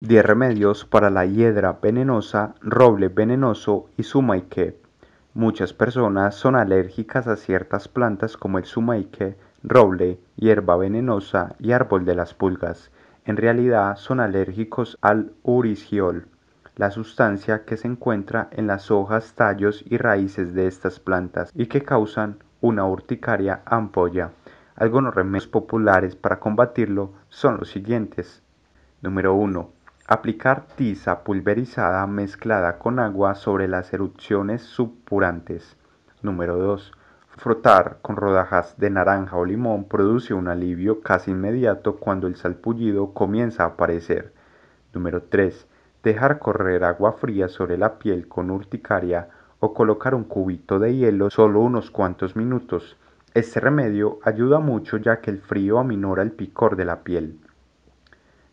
10 remedios para la hiedra venenosa, roble venenoso y sumaique. Muchas personas son alérgicas a ciertas plantas como el sumaique, roble, hierba venenosa y árbol de las pulgas. En realidad son alérgicos al uriciol, la sustancia que se encuentra en las hojas, tallos y raíces de estas plantas y que causan una urticaria ampolla. Algunos remedios populares para combatirlo son los siguientes. Número 1 Aplicar tiza pulverizada mezclada con agua sobre las erupciones supurantes. Número 2. Frotar con rodajas de naranja o limón produce un alivio casi inmediato cuando el salpullido comienza a aparecer. Número 3. Dejar correr agua fría sobre la piel con urticaria o colocar un cubito de hielo solo unos cuantos minutos. Este remedio ayuda mucho ya que el frío aminora el picor de la piel.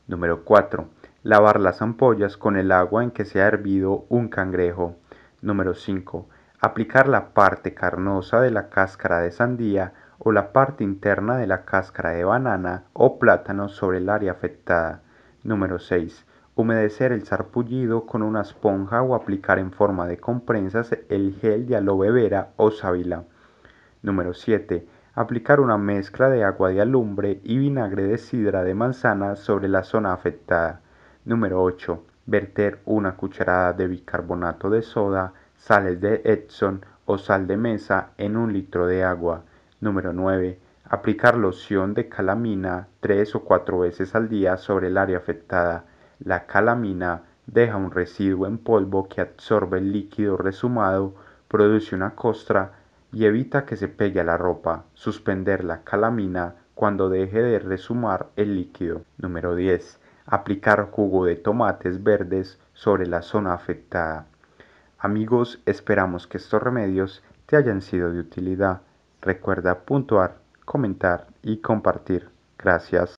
Número 4 Lavar las ampollas con el agua en que se ha hervido un cangrejo. Número 5. Aplicar la parte carnosa de la cáscara de sandía o la parte interna de la cáscara de banana o plátano sobre el área afectada. Número 6. Humedecer el zarpullido con una esponja o aplicar en forma de comprensas el gel de aloe vera o sábila. Número 7 aplicar una mezcla de agua de alumbre y vinagre de sidra de manzana sobre la zona afectada. Número 8. Verter una cucharada de bicarbonato de soda, sales de Epsom o sal de mesa en un litro de agua. Número 9. Aplicar loción de calamina tres o cuatro veces al día sobre el área afectada. La calamina deja un residuo en polvo que absorbe el líquido resumado, produce una costra y evita que se pegue a la ropa. Suspender la calamina cuando deje de resumar el líquido. Número 10 aplicar jugo de tomates verdes sobre la zona afectada. Amigos, esperamos que estos remedios te hayan sido de utilidad. Recuerda puntuar, comentar y compartir. Gracias.